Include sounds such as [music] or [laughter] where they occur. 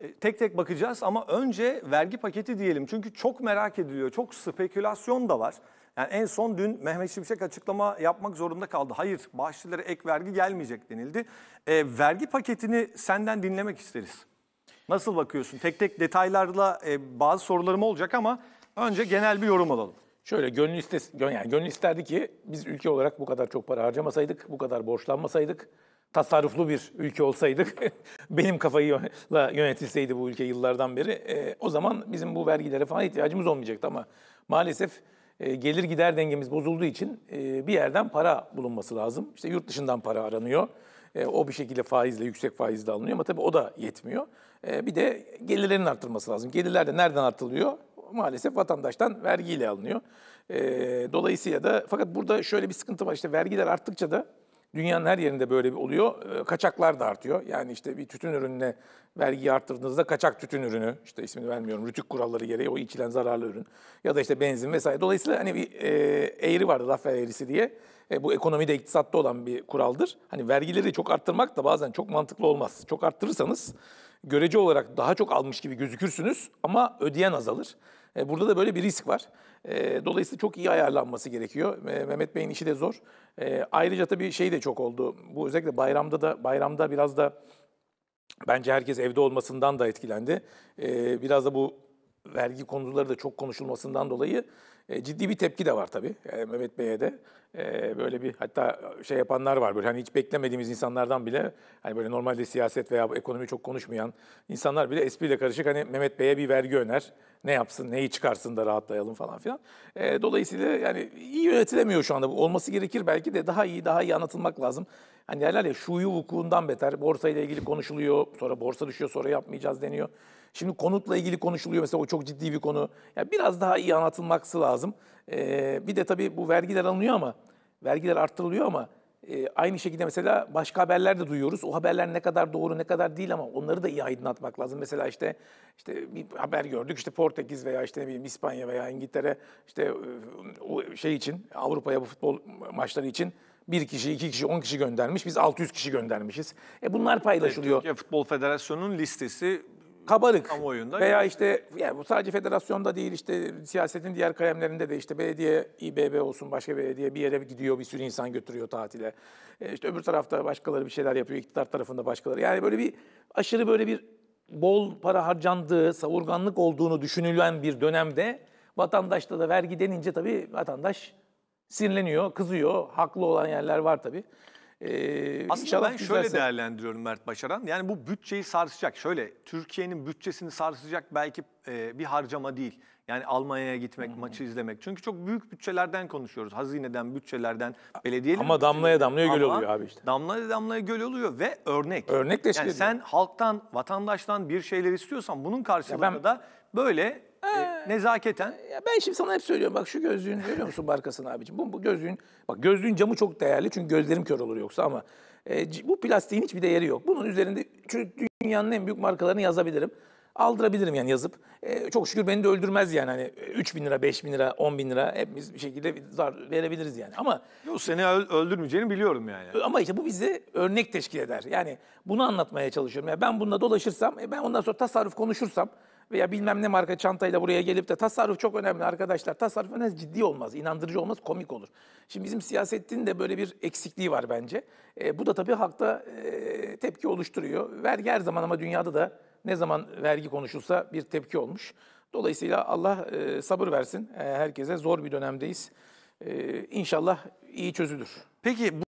E, tek tek bakacağız ama önce vergi paketi diyelim. Çünkü çok merak ediliyor, çok spekülasyon da var. Yani en son dün Mehmet Şimşek açıklama yapmak zorunda kaldı. Hayır, bahçelere ek vergi gelmeyecek denildi. E, vergi paketini senden dinlemek isteriz. Nasıl bakıyorsun? Tek tek detaylarla e, bazı sorularım olacak ama önce genel bir yorum alalım. Şöyle gönlü istes, yani gönül isterdi ki biz ülke olarak bu kadar çok para harcamasaydık, bu kadar borçlanmasaydık tasarruflu bir ülke olsaydık, [laughs] benim kafayla yönetilseydi bu ülke yıllardan beri, e, o zaman bizim bu vergilere falan ihtiyacımız olmayacaktı ama maalesef e, gelir gider dengemiz bozulduğu için e, bir yerden para bulunması lazım. İşte yurt dışından para aranıyor. E, o bir şekilde faizle, yüksek faizle alınıyor ama tabii o da yetmiyor. E, bir de gelirlerin arttırması lazım. Gelirler de nereden artılıyor? Maalesef vatandaştan vergiyle alınıyor. E, dolayısıyla da fakat burada şöyle bir sıkıntı var. İşte vergiler arttıkça da Dünyanın her yerinde böyle bir oluyor. Ee, kaçaklar da artıyor. Yani işte bir tütün ürününe vergiyi arttırdığınızda kaçak tütün ürünü, işte ismini vermiyorum, rütük kuralları gereği o içilen zararlı ürün ya da işte benzin vesaire. Dolayısıyla hani bir e, eğri vardı laf eğrisi diye. E, bu ekonomide iktisatta olan bir kuraldır. Hani vergileri çok arttırmak da bazen çok mantıklı olmaz. Çok arttırırsanız görece olarak daha çok almış gibi gözükürsünüz ama ödeyen azalır. E, burada da böyle bir risk var. E, dolayısıyla çok iyi ayarlanması gerekiyor. E, Mehmet Bey'in işi de zor. Ayrıca tabii şey de çok oldu. Bu özellikle bayramda da bayramda biraz da bence herkes evde olmasından da etkilendi. Biraz da bu vergi konuları da çok konuşulmasından dolayı e, ciddi bir tepki de var tabii e, Mehmet Bey'e de. E, böyle bir hatta şey yapanlar var böyle hani hiç beklemediğimiz insanlardan bile hani böyle normalde siyaset veya ekonomi çok konuşmayan insanlar bile espriyle karışık hani Mehmet Bey'e bir vergi öner ne yapsın, neyi çıkarsın da rahatlayalım falan filan. E, dolayısıyla yani iyi yönetilemiyor şu anda. Bu olması gerekir belki de daha iyi, daha iyi anlatılmak lazım. Hani derler ya şuyu vukuundan beter. Borsa ile ilgili konuşuluyor, sonra borsa düşüyor, sonra yapmayacağız deniyor. Şimdi konutla ilgili konuşuluyor mesela o çok ciddi bir konu. Yani biraz daha iyi anlatılması lazım. E, bir de tabii bu vergiler alınıyor ama, vergiler arttırılıyor ama e, aynı şekilde mesela başka haberler de duyuyoruz. O haberler ne kadar doğru ne kadar değil ama onları da iyi aydınlatmak lazım. Mesela işte işte bir haber gördük işte Portekiz veya işte ne bileyim İspanya veya İngiltere işte e, şey için Avrupa'ya bu futbol maçları için bir kişi, iki kişi, on kişi göndermiş. Biz 600 kişi göndermişiz. E bunlar paylaşılıyor. Türkiye Futbol Federasyonu'nun listesi kabarık kamuoyunda veya işte yani bu sadece federasyonda değil işte siyasetin diğer kalemlerinde de işte belediye İBB olsun başka belediye bir yere gidiyor bir sürü insan götürüyor tatile. E işte öbür tarafta başkaları bir şeyler yapıyor iktidar tarafında başkaları. Yani böyle bir aşırı böyle bir bol para harcandığı, savurganlık olduğunu düşünülen bir dönemde vatandaşta da vergi denince tabii vatandaş sinirleniyor, kızıyor. Haklı olan yerler var tabii. Ee, Aslında ben şöyle değerlendiriyorum Mert Başaran. Yani bu bütçeyi sarsacak. Şöyle Türkiye'nin bütçesini sarsacak belki e, bir harcama değil. Yani Almanya'ya gitmek, maçı izlemek. Çünkü çok büyük bütçelerden konuşuyoruz. Hazineden, bütçelerden, belediye. Ama damlaya damlaya göl oluyor abi işte. Damlaya damlaya göl oluyor ve örnek. Örnek teşkil yani Sen halktan, vatandaştan bir şeyler istiyorsan bunun karşılığında ben... da böyle ee, e, nezaketen. Ya ben şimdi sana hep söylüyorum bak şu gözlüğün görüyor musun markasını abicim? Bu, bu gözlüğün bak gözlüğün camı çok değerli çünkü gözlerim kör olur yoksa ama e, bu plastiğin hiçbir değeri yok. Bunun üzerinde çünkü dünyanın en büyük markalarını yazabilirim aldırabilirim yani yazıp. E, çok şükür beni de öldürmez yani hani 3 bin lira, 5 bin lira, 10 bin lira hepimiz bir şekilde zar verebiliriz yani. Ama Yok, seni öldürmeyeceğini biliyorum yani. ama işte bu bizi örnek teşkil eder. Yani bunu anlatmaya çalışıyorum. Yani ben bununla dolaşırsam, e, ben ondan sonra tasarruf konuşursam veya bilmem ne marka çantayla buraya gelip de tasarruf çok önemli arkadaşlar. Tasarruf önemli ciddi olmaz, inandırıcı olmaz, komik olur. Şimdi bizim siyasetin de böyle bir eksikliği var bence. E, bu da tabii halkta e, tepki oluşturuyor. Vergi her zaman ama dünyada da ne zaman vergi konuşulsa bir tepki olmuş. Dolayısıyla Allah e, sabır versin e, herkese. Zor bir dönemdeyiz. E, inşallah iyi çözülür. Peki bu